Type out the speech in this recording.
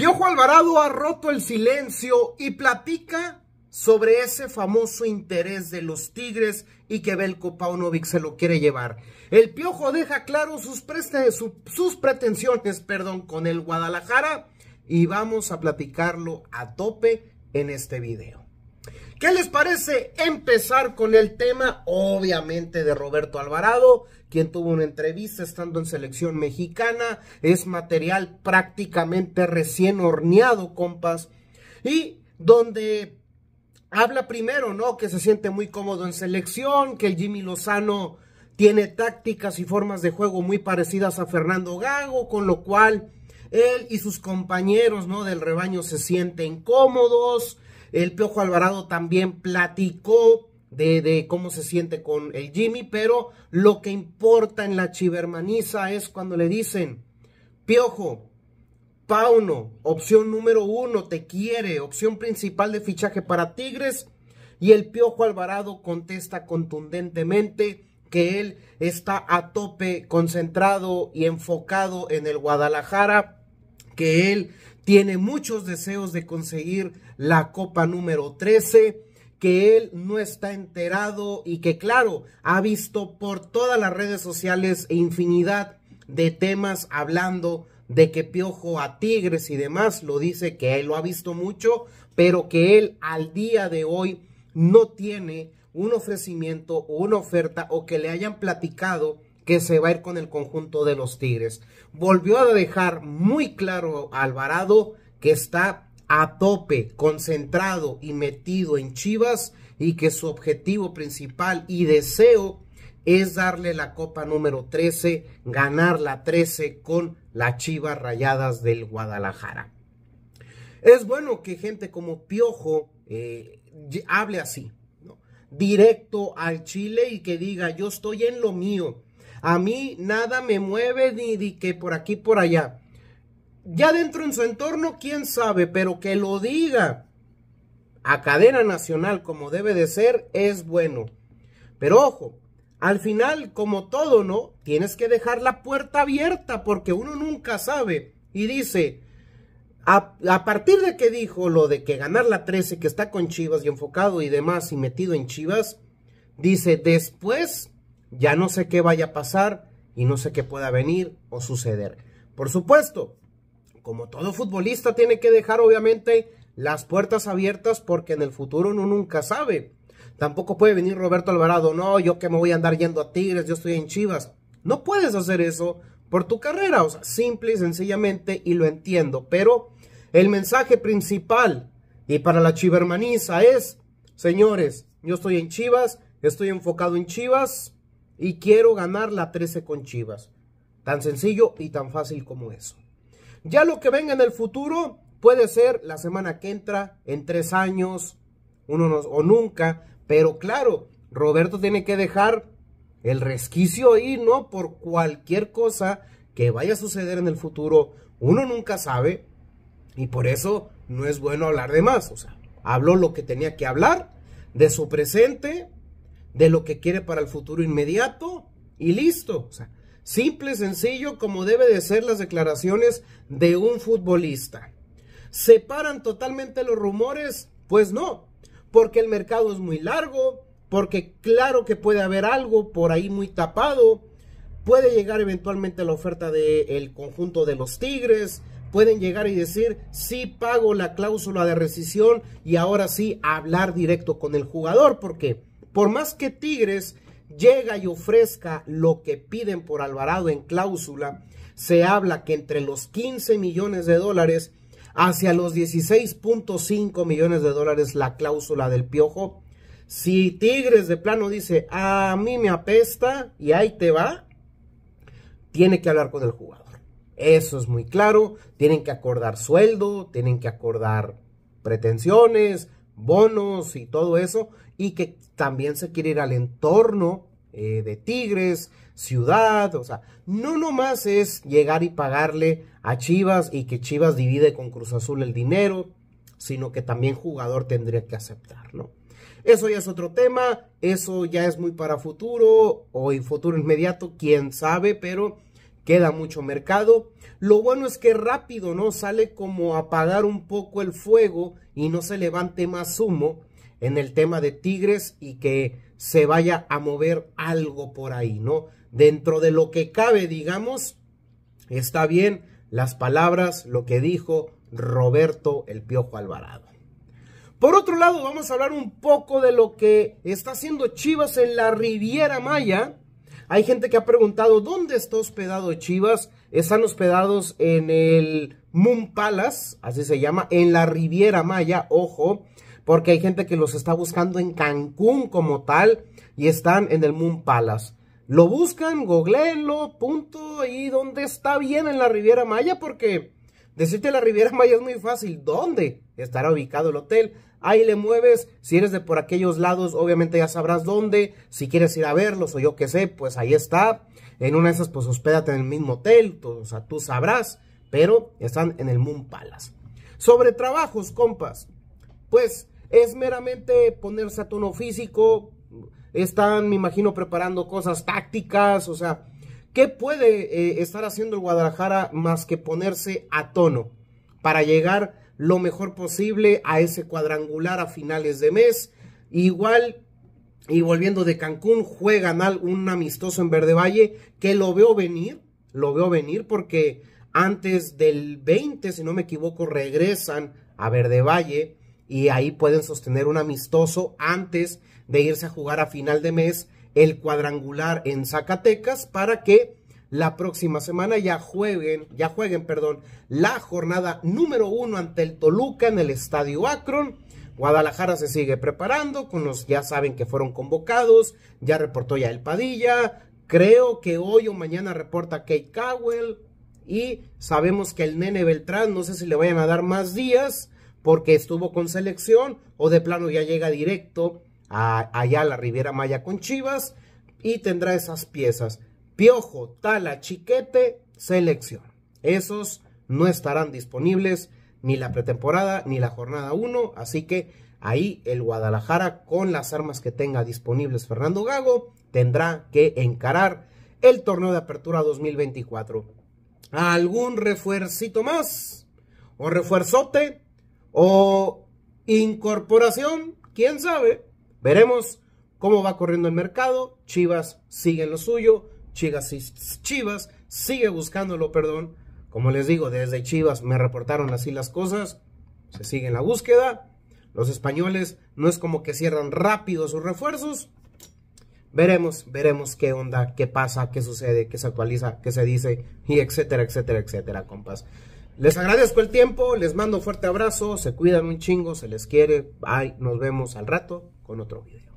Piojo Alvarado ha roto el silencio y platica sobre ese famoso interés de los Tigres y que Belko Paunovic se lo quiere llevar. El Piojo deja claro sus, pretensiones perdón, con el Guadalajara y vamos a platicarlo a tope en este video. ¿Qué les parece empezar con el tema, obviamente, de Roberto Alvarado, quien tuvo una entrevista estando en selección mexicana, es material prácticamente recién horneado, compas, y donde habla primero, ¿no? Que se siente muy cómodo en selección, que el Jimmy Lozano tiene tácticas y formas de juego muy parecidas a Fernando Gago, con lo cual él y sus compañeros, ¿no? Del rebaño se sienten cómodos. El Piojo Alvarado también platicó de, de, cómo se siente con el Jimmy, pero lo que importa en la chivermaniza es cuando le dicen, Piojo, Pauno, opción número uno, te quiere, opción principal de fichaje para Tigres, y el Piojo Alvarado contesta contundentemente que él está a tope, concentrado y enfocado en el Guadalajara, que él tiene muchos deseos de conseguir la Copa número 13 que él no está enterado y que claro, ha visto por todas las redes sociales infinidad de temas hablando de que Piojo a Tigres y demás, lo dice que él lo ha visto mucho, pero que él al día de hoy no tiene un ofrecimiento o una oferta o que le hayan platicado que se va a ir con el conjunto de los Tigres. Volvió a dejar muy claro Alvarado que está a tope, concentrado y metido en Chivas y que su objetivo principal y deseo es darle la copa número 13, ganar la 13 con las Chivas Rayadas del Guadalajara. Es bueno que gente como Piojo eh, hable así, directo al Chile y que diga, yo estoy en lo mío, a mí nada me mueve ni, ni que por aquí, por allá. Ya dentro en su entorno, quién sabe, pero que lo diga a cadena nacional como debe de ser, es bueno. Pero ojo, al final, como todo, ¿no? Tienes que dejar la puerta abierta porque uno nunca sabe. Y dice, a, a, partir de que dijo lo de que ganar la 13, que está con Chivas y enfocado y demás y metido en Chivas, dice, después ya no sé qué vaya a pasar y no sé qué pueda venir o suceder. Por supuesto, como todo futbolista tiene que dejar obviamente las puertas abiertas porque en el futuro uno nunca sabe. Tampoco puede venir Roberto Alvarado, no, yo que me voy a andar yendo a Tigres, yo estoy en Chivas. No puedes hacer eso por tu carrera, o sea, simple y sencillamente, y lo entiendo. Pero el mensaje principal y para la chivermaniza es, señores, yo estoy en Chivas, estoy enfocado en Chivas y quiero ganar la 13 con Chivas. Tan sencillo y tan fácil como eso. Ya lo que venga en el futuro puede ser la semana que entra, en tres años, uno no, o nunca. Pero claro, Roberto tiene que dejar el resquicio ahí, ¿no? Por cualquier cosa que vaya a suceder en el futuro, uno nunca sabe. Y por eso no es bueno hablar de más. O sea, habló lo que tenía que hablar, de su presente, de lo que quiere para el futuro inmediato y listo. O sea, Simple, sencillo, como debe de ser las declaraciones de un futbolista. ¿Separan totalmente los rumores? Pues no, porque el mercado es muy largo, porque claro que puede haber algo por ahí muy tapado, puede llegar eventualmente la oferta del conjunto de los Tigres, pueden llegar y decir, sí pago la cláusula de rescisión y ahora sí hablar directo con el jugador, porque por más que Tigres llega y ofrezca lo que piden por Alvarado en cláusula, se habla que entre los 15 millones de dólares hacia los 16.5 millones de dólares la cláusula del piojo. Si Tigres de plano dice, a mí me apesta y ahí te va, tiene que hablar con el jugador. Eso es muy claro, tienen que acordar sueldo, tienen que acordar pretensiones, bonos y todo eso, y que también se quiere ir al entorno eh, de Tigres, Ciudad, o sea, no nomás es llegar y pagarle a Chivas y que Chivas divide con Cruz Azul el dinero, sino que también jugador tendría que aceptar, ¿no? Eso ya es otro tema, eso ya es muy para futuro o en futuro inmediato, quién sabe, pero queda mucho mercado. Lo bueno es que rápido, ¿no? Sale como apagar un poco el fuego y no se levante más humo en el tema de Tigres y que se vaya a mover algo por ahí, ¿no? Dentro de lo que cabe, digamos, está bien las palabras, lo que dijo Roberto el Piojo Alvarado. Por otro lado, vamos a hablar un poco de lo que está haciendo Chivas en la Riviera Maya hay gente que ha preguntado, ¿dónde está hospedado Chivas? Están hospedados en el Moon Palace, así se llama, en la Riviera Maya, ojo, porque hay gente que los está buscando en Cancún como tal y están en el Moon Palace. Lo buscan, googleenlo, punto, y dónde está bien en la Riviera Maya, porque decirte la Riviera Maya es muy fácil. ¿Dónde estará ubicado el hotel? ahí le mueves, si eres de por aquellos lados, obviamente ya sabrás dónde, si quieres ir a verlos o yo qué sé, pues ahí está, en una de esas pues hospédate en el mismo hotel, o sea, tú sabrás, pero están en el Moon Palace. Sobre trabajos, compas, pues es meramente ponerse a tono físico, están, me imagino, preparando cosas tácticas, o sea, ¿qué puede eh, estar haciendo el Guadalajara más que ponerse a tono para llegar a lo mejor posible a ese cuadrangular a finales de mes. Igual, y volviendo de Cancún, juegan un amistoso en Verde Valle que lo veo venir, lo veo venir porque antes del 20, si no me equivoco, regresan a Verde Valle y ahí pueden sostener un amistoso antes de irse a jugar a final de mes el cuadrangular en Zacatecas para que la próxima semana ya jueguen, ya jueguen, perdón, la jornada número uno ante el Toluca en el Estadio Akron. Guadalajara se sigue preparando, con los ya saben que fueron convocados, ya reportó ya el Padilla, creo que hoy o mañana reporta Kate Cowell y sabemos que el nene Beltrán, no sé si le vayan a dar más días porque estuvo con selección o de plano ya llega directo a, allá a la Riviera Maya con Chivas y tendrá esas piezas. Piojo, Tala, Chiquete, selección. Esos no estarán disponibles ni la pretemporada ni la jornada 1, así que ahí el Guadalajara con las armas que tenga disponibles Fernando Gago tendrá que encarar el torneo de apertura 2024. ¿Algún refuercito más? ¿O refuerzote? ¿O incorporación? ¿Quién sabe? Veremos cómo va corriendo el mercado. Chivas sigue en lo suyo. Chivas sigue buscándolo, perdón. Como les digo, desde Chivas me reportaron así las cosas. Se sigue en la búsqueda. Los españoles no es como que cierran rápido sus refuerzos. Veremos, veremos qué onda, qué pasa, qué sucede, qué se actualiza, qué se dice, y etcétera, etcétera, etcétera, compas. Les agradezco el tiempo, les mando un fuerte abrazo, se cuidan un chingo, se les quiere. Bye, nos vemos al rato con otro video.